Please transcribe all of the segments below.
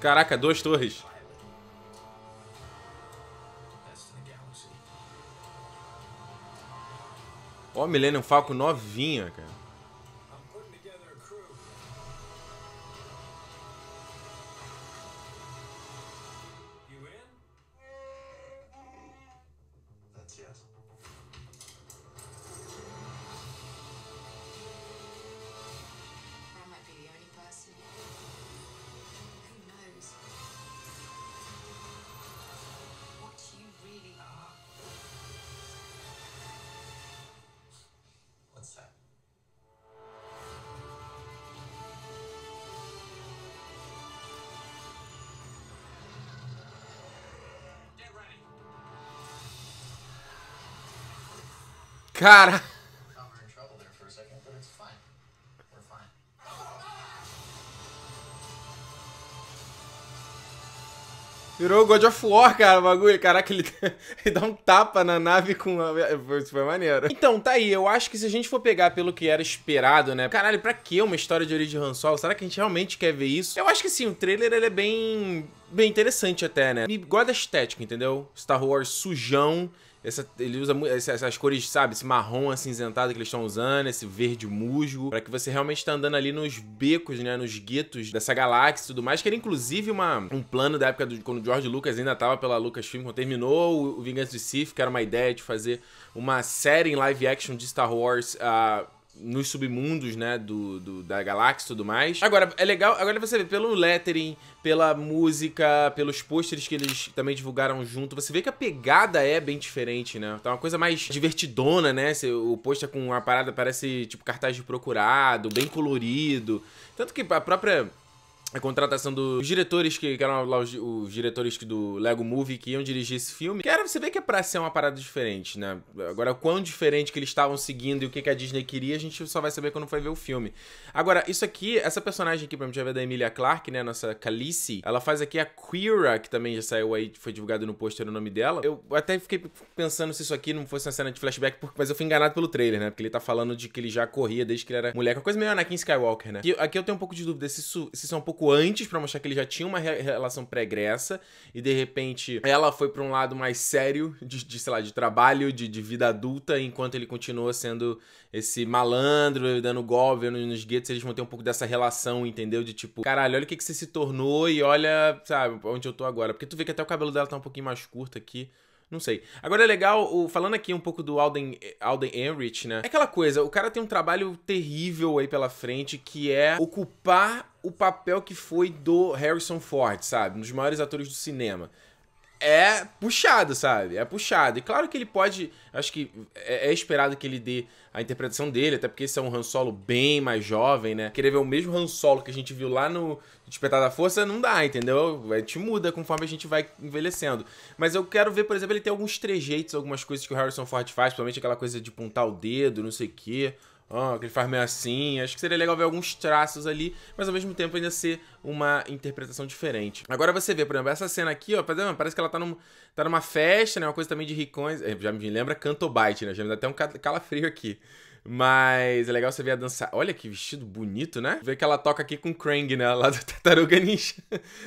Caraca, duas torres. Ó, oh, Millennium Falcon novinha, cara. Cara. Virou God of War, cara, o bagulho. Caraca, ele, ele dá um tapa na nave com a... Isso foi maneiro. Então, tá aí. Eu acho que se a gente for pegar pelo que era esperado, né? Caralho, pra que uma história de origem Han Solo? Será que a gente realmente quer ver isso? Eu acho que sim, o trailer, ele é bem... Bem interessante até, né? Me guarda estética, entendeu? Star Wars sujão essa, ele usa essas cores, sabe? Esse marrom acinzentado que eles estão usando, esse verde musgo, para que você realmente está andando ali nos becos, né? Nos guetos dessa galáxia e tudo mais, que era inclusive uma, um plano da época do, quando o George Lucas ainda tava pela Lucasfilm, quando terminou o Vingança do Sith, que era uma ideia de fazer uma série em live action de Star Wars. Uh, nos submundos, né, do, do da galáxia e tudo mais. Agora, é legal, agora você vê pelo lettering, pela música, pelos pôsteres que eles também divulgaram junto, você vê que a pegada é bem diferente, né? Tá uma coisa mais divertidona, né? O pôster com uma parada parece, tipo, cartaz de procurado, bem colorido. Tanto que a própria a contratação dos diretores que, que eram lá os, os, diretores do Lego Movie que iam dirigir esse filme. Cara, você vê que é pra ser uma parada diferente, né? Agora, quão diferente que eles estavam seguindo e o que, que a Disney queria, a gente só vai saber quando for ver o filme. Agora, isso aqui, essa personagem aqui pra gente ver da Emilia Clarke, né? Nossa Calice, ela faz aqui a Queera, que também já saiu aí, foi divulgado no pôster o nome dela. Eu até fiquei pensando se isso aqui não fosse uma cena de flashback, porque, mas eu fui enganado pelo trailer, né? Porque ele tá falando de que ele já corria desde que ele era moleque. Uma coisa meio Anakin Skywalker, né? E aqui eu tenho um pouco de dúvida se isso, se isso é um pouco pouco antes para mostrar que ele já tinha uma relação pregressa e de repente ela foi para um lado mais sério de, de sei lá, de trabalho, de, de, vida adulta, enquanto ele continua sendo esse malandro, dando golpe nos guetos, eles vão ter um pouco dessa relação, entendeu? De tipo, caralho, olha o que, que você se tornou e olha, sabe, onde eu tô agora. Porque tu vê que até o cabelo dela tá um pouquinho mais curto aqui. Não sei. Agora é legal, o, falando aqui um pouco do Alden, Alden Enrich, né? É aquela coisa, o cara tem um trabalho terrível aí pela frente que é ocupar o papel que foi do Harrison Ford, sabe? Um dos maiores atores do cinema. É puxado, sabe? É puxado. E claro que ele pode. Acho que é, é, esperado que ele dê a interpretação dele, até porque esse é um Han Solo bem mais jovem, né? Querer ver o mesmo Han Solo que a gente viu lá no Despertar da Força não dá, entendeu? A gente muda conforme a gente vai envelhecendo. Mas eu quero ver, por exemplo, ele tem alguns trejeitos, algumas coisas que o Harrison Ford faz, principalmente aquela coisa de apontar o dedo, não sei o quê oh, que ele faz meio assim. Acho que seria legal ver alguns traços ali, mas ao mesmo tempo ainda ser uma interpretação diferente. Agora você vê, por exemplo, essa cena aqui, ó, parece que ela tá, num, tá numa festa, né? Uma coisa também de ricões. É, já me lembra Cantobite, né? Já me dá até um calafrio aqui. Mas é legal você ver a dançar. Olha que vestido bonito, né? Ver que ela toca aqui com o Krang, né? Lá do Tataruga Ninja,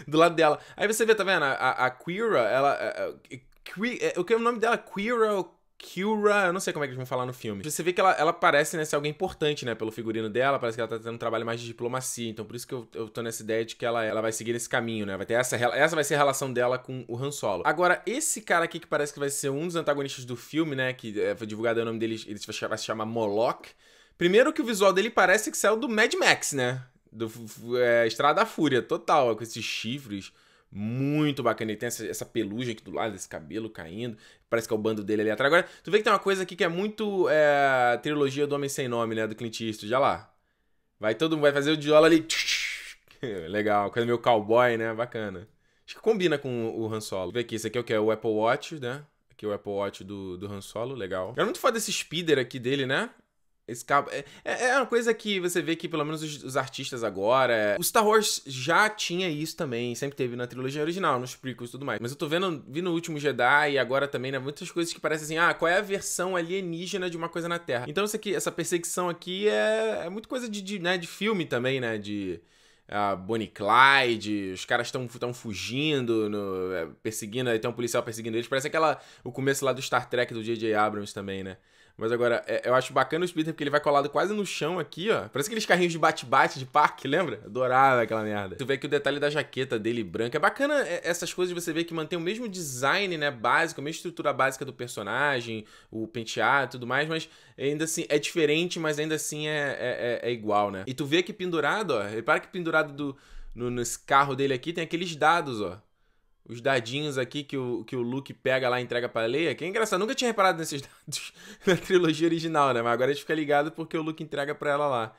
do lado dela. Aí você vê, tá vendo? A, a, a Queera, ela... A, é, a, é, que, o que é o nome dela? Queera ou Kyura, eu não sei como é que eles vão falar no filme. Você vê que ela, ela parece né, ser alguém importante, né? Pelo figurino dela, parece que ela tá tendo um trabalho mais de diplomacia. Então, por isso que eu, eu tô nessa ideia de que ela, ela vai seguir esse caminho, né? Vai ter essa, essa vai ser a relação dela com o Han Solo. Agora, esse cara aqui que parece que vai ser um dos antagonistas do filme, né? Que é, foi divulgado o nome dele, ele vai se chamar Moloch. Primeiro que o visual dele parece que saiu do Mad Max, né? Do é, Estrada da Fúria, total, com esses chifres muito bacana. Ele tem essa, essa pelugem aqui do lado, esse cabelo caindo. Parece que é o bando dele ali atrás. Agora, tu vê que tem uma coisa aqui que é muito é, trilogia do Homem Sem Nome, né? Do Clint Eastwood. Já lá. Vai todo mundo, vai fazer o Diola ali. Legal, coisa meio cowboy, né? Bacana. Acho que combina com o Han Solo. Vê aqui, esse aqui é o que? É o Apple Watch, né? Aqui é o Apple Watch do, do Han Solo, legal. Era muito foda esse speeder aqui dele, né? Esse cabo. É, é, é uma coisa que você vê que, pelo menos, os, os artistas agora. É... O Star Wars já tinha isso também, sempre teve na trilogia original, nos prequels e tudo mais. Mas eu tô vendo, vi no último Jedi e agora também, né? Muitas coisas que parecem assim, ah, qual é a versão alienígena de uma coisa na Terra? Então, isso aqui, essa perseguição aqui é, é muito coisa de, de, né, de filme também, né? De a ah, Bonnie Clyde, os caras estão tão fugindo, no, é, perseguindo, aí tem um policial perseguindo eles. Parece aquela o começo lá do Star Trek do J.J. Abrams também, né? Mas agora, é, eu acho bacana o splitter porque ele vai colado quase no chão aqui, ó. Parece aqueles carrinhos de bate-bate de parque, lembra? Adorava aquela merda. Tu vê que o detalhe da jaqueta dele branca. É bacana é, essas coisas de você ver que mantém o mesmo design, né, básico, a mesma estrutura básica do personagem, o penteado e tudo mais, mas ainda assim é diferente, mas ainda assim é, é, é, é igual, né? E tu vê que pendurado, ó, repara que pendurado do, no, nesse carro dele aqui tem aqueles dados, ó os dadinhos aqui que o, que o Luke pega lá e entrega pra Leia, que é engraçado, nunca tinha reparado nesses dados na trilogia original, né? Mas agora a gente fica ligado porque o Luke entrega pra ela lá.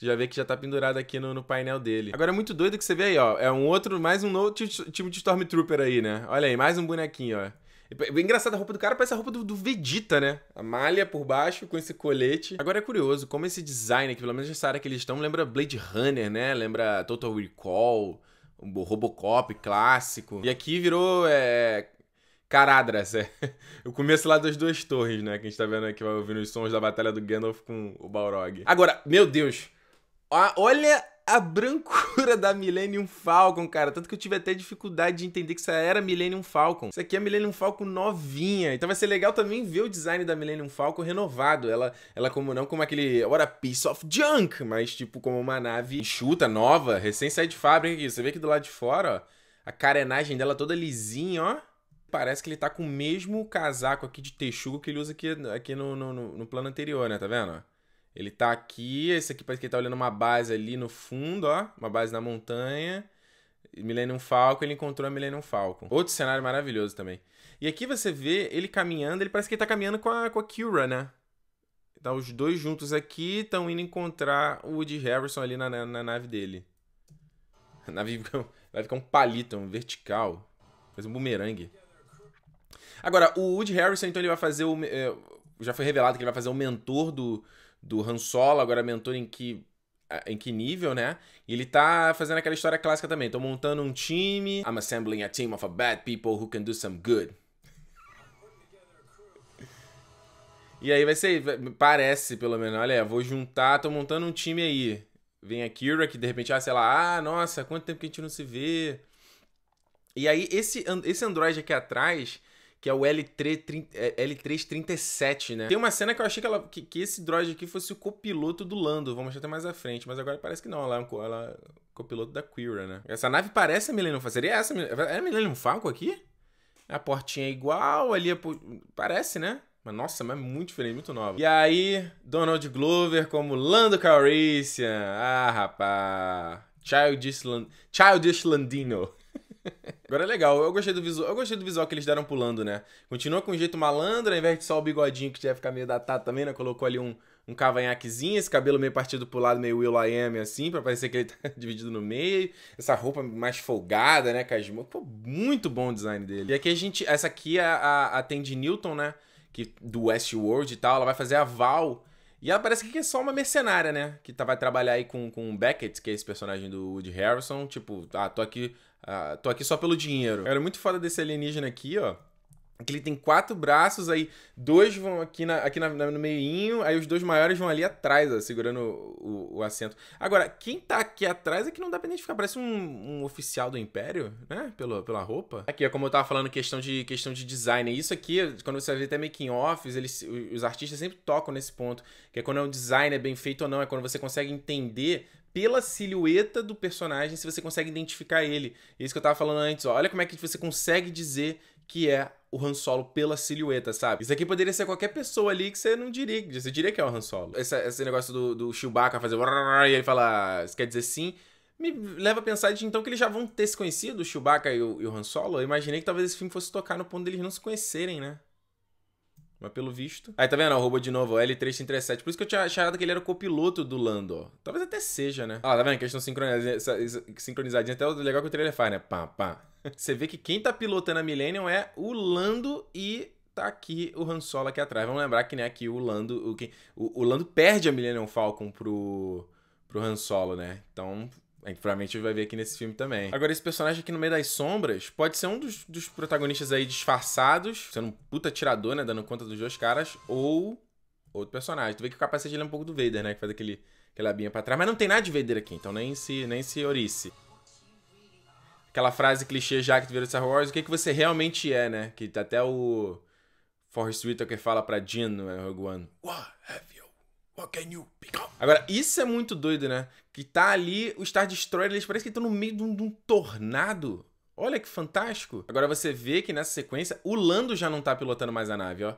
já vê que já tá pendurado aqui no, no, painel dele. Agora é muito doido que você vê aí, ó. É um outro, mais um novo time de Stormtrooper aí, né? Olha aí, mais um bonequinho, ó. engraçado, a roupa do cara parece a roupa do, do, Vegeta, né? A malha por baixo com esse colete. Agora é curioso como esse design aqui, pelo menos essa área que eles estão, lembra Blade Runner, né? Lembra Total Recall o Robocop clássico. E aqui virou é, Caradras, é. O começo lá das duas torres, né? Que a gente tá vendo aqui, vai ouvindo os sons da batalha do Gandalf com o Balrog. Agora, meu Deus, olha a brancura da Millennium Falcon, cara. Tanto que eu tive até dificuldade de entender que isso era Millennium Falcon. Isso aqui é Millennium Falcon novinha. Então vai ser legal também ver o design da Millennium Falcon renovado. Ela, ela como não como aquele what a piece of junk, mas tipo como uma nave enxuta, nova, recém sai de fábrica Você vê que do lado de fora, ó, a carenagem dela toda lisinha, ó. Parece que ele tá com o mesmo casaco aqui de texugo que ele usa aqui, aqui no, no, no plano anterior, né? Tá vendo? Ele tá aqui, esse aqui parece que ele tá olhando uma base ali no fundo, ó, uma base na montanha. Millennium Falcon, ele encontrou a Millennium Falcon. Outro cenário maravilhoso também. E aqui você vê ele caminhando, ele parece que ele tá caminhando com a, com a Kira, né? Tá os dois juntos aqui, estão indo encontrar o Woody Harrison ali na, na, na nave dele. A nave vai ficar um palito, um vertical. Faz um bumerangue. Agora, o Woody Harrison, então, ele vai fazer o... É, já foi revelado que ele vai fazer o mentor do, do Han Solo, agora mentor em que em que nível, né? E ele tá fazendo aquela história clássica também. Tô montando um time. I'm assembling a team of a bad people who can do some good. E aí vai ser, parece pelo menos, olha, vou juntar, tô montando um time aí. Vem a Kira, que de repente, ah, sei lá, ah, nossa, quanto tempo que a gente não se vê. E aí esse, esse Android aqui atrás, que é o L3, é, L337, né? Tem uma cena que eu achei que, ela, que, que, esse droid aqui fosse o copiloto do Lando, vamos mostrar até mais à frente, mas agora parece que não, ela é um, ela, é copiloto da Quira, né? Essa nave parece a Millennium Falcon, seria essa? É a Millennium Falcon aqui? A portinha é igual, ali é, parece, né? Mas nossa, mas é muito diferente, muito nova. E aí, Donald Glover como Lando Calrissian. Ah, rapaz. Childish, Land... Childish Landino. Agora é legal, eu gostei do visual. Eu gostei do visual que eles deram pulando, né? Continua com um jeito malandro, ao invés de só o bigodinho que já ia ficar meio datado também, né? Colocou ali um, um cavanhaquezinho, esse cabelo meio partido pro lado, meio Will I Am, assim, pra parecer que ele tá dividido no meio. Essa roupa mais folgada, né, Casmo? Pô, muito bom o design dele. E aqui a gente. Essa aqui é a, a Tandy Newton, né? Que, do Westworld e tal, ela vai fazer a Val. E ela parece que é só uma mercenária, né? Que tá, vai trabalhar aí com, com o Beckett, que é esse personagem do Woody Harrison. Tipo, ah, tô aqui ah, tô aqui só pelo dinheiro. Era muito foda desse alienígena aqui, ó. Que ele tem quatro braços, aí dois vão aqui, na, aqui na, no meio, aí os dois maiores vão ali atrás, ó, segurando o, o, o, assento. Agora, quem tá aqui atrás é que não dá pra identificar, parece um, um oficial do Império, né? Pelo, pela roupa. Aqui, ó, como eu tava falando, questão de, questão de design. Isso aqui, quando você vê até making-offs, os artistas sempre tocam nesse ponto, que é quando é um design é bem feito ou não, é quando você consegue entender pela silhueta do personagem se você consegue identificar ele. É isso que eu tava falando antes, ó. Olha como é que você consegue dizer que é o Han Solo pela silhueta, sabe? Isso aqui poderia ser qualquer pessoa ali que você não diria, você diria que é o Han Solo. Esse, esse negócio do, do Chewbacca fazer e ele falar, isso quer dizer sim, me leva a pensar de então que eles já vão ter se conhecido, o Chewbacca e o, e o Han Solo. Eu imaginei que talvez esse filme fosse tocar no ponto deles não se conhecerem, né? Mas pelo visto. Aí tá vendo? Ó, de novo, L337. Por isso que eu tinha achado que ele era o copiloto do Lando, ó. Talvez até seja, né? Ó, tá vendo? Questão sincronizadinha, sincronizadinha até o legal é que o trailer faz, né? Pá, pá. Você vê que quem tá pilotando a Millennium é o Lando e tá aqui o Han Solo aqui atrás. Vamos lembrar que, né, aqui o Lando... O, o, o Lando perde a Millennium Falcon pro pro Han Solo, né? Então é, provavelmente vai ver aqui nesse filme também. Agora, esse personagem aqui no meio das sombras pode ser um dos, dos protagonistas aí disfarçados, sendo um puta tirador, né? Dando conta dos dois caras, ou outro personagem. Tu vê que o capacete é um pouco do Vader, né? Que faz aquele, aquele abinha pra trás. Mas não tem nada de Vader aqui, então nem se, nem se orice. Aquela frase clichê já que tu virou Star Wars, o que, que você realmente é, né? Que até o Forrest Whitaker fala pra Jean no né, Rogue One. What have Agora, isso é muito doido, né? Que tá ali o Star Destroyer, eles parecem que estão no meio de um, de um tornado. Olha que fantástico. Agora você vê que nessa sequência, o Lando já não tá pilotando mais a nave, ó.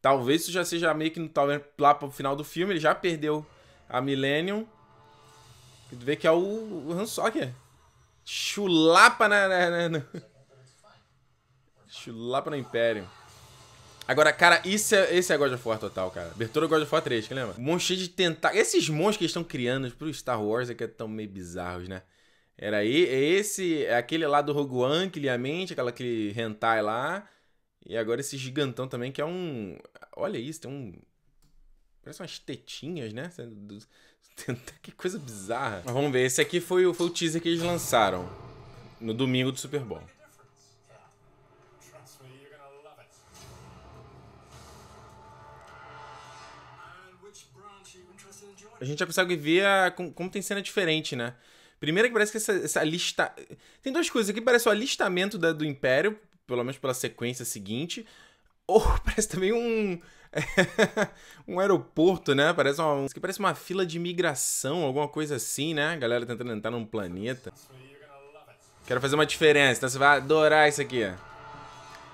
Talvez isso já seja meio que talvez, lá pro final do filme, ele já perdeu a Millennium. Tu vê que é o, o Han Solo Chulapa na, na, na, na. Chulapa no Império. Agora, cara, isso é, esse é God of War total, cara. Abertura God of War 3, que lembra? Um monte de tentar. Esses monstros que estão criando pro Star Wars é que estão é meio bizarros, né? Era aí, é esse, é aquele lá do Rogue One, que lia a mente, aquela que hentai lá. E agora esse gigantão também, que é um. Olha isso, tem um. Parece umas tetinhas, né? É que coisa bizarra. Mas vamos ver, esse aqui foi foi o teaser que eles lançaram no domingo do Super Bowl. a gente já consegue ver a, como, como tem cena diferente, né? Primeiro que parece que essa, essa lista. Tem duas coisas aqui, parece o alistamento da, do Império, pelo menos pela sequência seguinte, ou parece também um. um aeroporto, né? Parece uma, que parece uma fila de imigração, alguma coisa assim, né? galera tentando entrar num planeta. Quero fazer uma diferença, então você vai adorar isso aqui.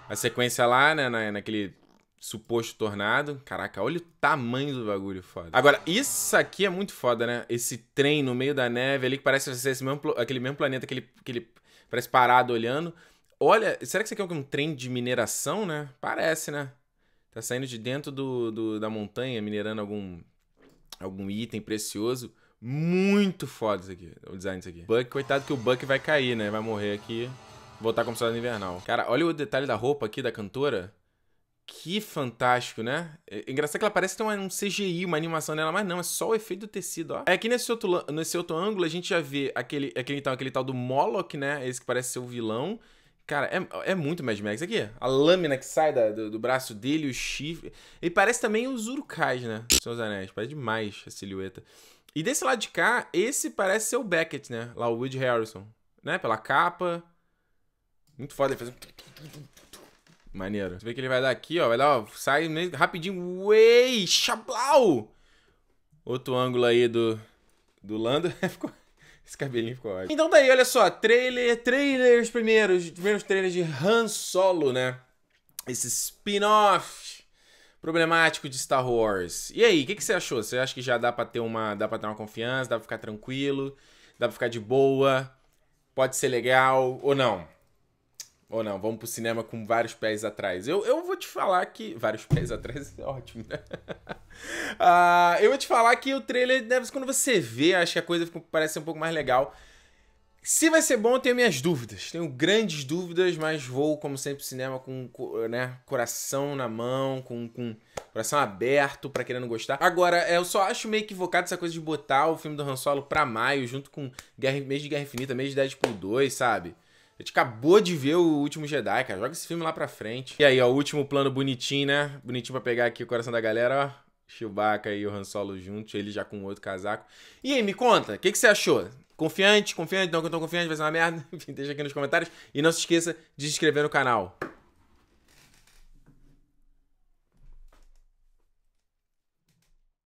A sequência lá, né? Na, naquele suposto tornado. Caraca, olha o tamanho do bagulho, foda. Agora, isso aqui é muito foda, né? Esse trem no meio da neve ali, que parece ser esse mesmo, aquele mesmo planeta, aquele, aquele parece parado olhando. Olha, será que isso aqui é um trem de mineração, né? Parece, né? Tá saindo de dentro do, do da montanha, minerando algum, algum item precioso. Muito foda isso aqui, o design disso aqui. Buck, coitado que o Buck vai cair, né? Vai morrer aqui, voltar como soldado invernal. Cara, olha o detalhe da roupa aqui da cantora. Que fantástico, né? É, é engraçado que ela parece ter um CGI, uma animação nela, mas não, é só o efeito do tecido, ó. É aqui nesse outro, nesse outro ângulo a gente já vê aquele, aquele, então, aquele tal do Moloch, né? Esse que parece ser o vilão. Cara, é, é muito Mad Max aqui. A lâmina que sai da, do, do, braço dele, o chifre. E parece também os Urukais, né? Seus anéis. Parece demais a silhueta. E desse lado de cá, esse parece ser o Beckett, né? Lá o Wood Harrison. Né? Pela capa. Muito foda. Ele faz Maneiro. Você vê que ele vai dar aqui, ó. Vai dar, ó. Sai rapidinho. Uei! Xablau! Outro ângulo aí do, do Lando. ficou... Esse cabelinho ficou ótimo. Então daí, tá olha só. Trailer, trailers primeiros. Primeiros trailers de Han Solo, né? Esse spin-off problemático de Star Wars. E aí, o que, que você achou? Você acha que já dá pra ter uma. Dá pra ter uma confiança? Dá pra ficar tranquilo? Dá pra ficar de boa? Pode ser legal ou não? Ou não, vamos pro cinema com vários pés atrás. Eu, eu vou te falar que. Vários pés atrás é ótimo, né? uh, eu vou te falar que o trailer, né, quando você vê, acho que a coisa fica, parece um pouco mais legal. Se vai ser bom, eu tenho minhas dúvidas. Tenho grandes dúvidas, mas vou, como sempre, pro cinema com né, coração na mão, com, com coração aberto para querendo gostar. Agora, é, eu só acho meio equivocado essa coisa de botar o filme do Han Solo pra maio, junto com Guerra, mês de Guerra Infinita, mês de Deadpool 2, sabe? A gente acabou de ver o último Jedi, cara. Joga esse filme lá pra frente. E aí, ó, o último plano bonitinho, né? Bonitinho pra pegar aqui o coração da galera, ó. Chewbacca e o Han Solo juntos, ele já com outro casaco. E aí, me conta, o que, que você achou? Confiante? Confiante? Não que eu tô confiante, vai ser uma merda? Enfim, deixa aqui nos comentários. E não se esqueça de se inscrever no canal.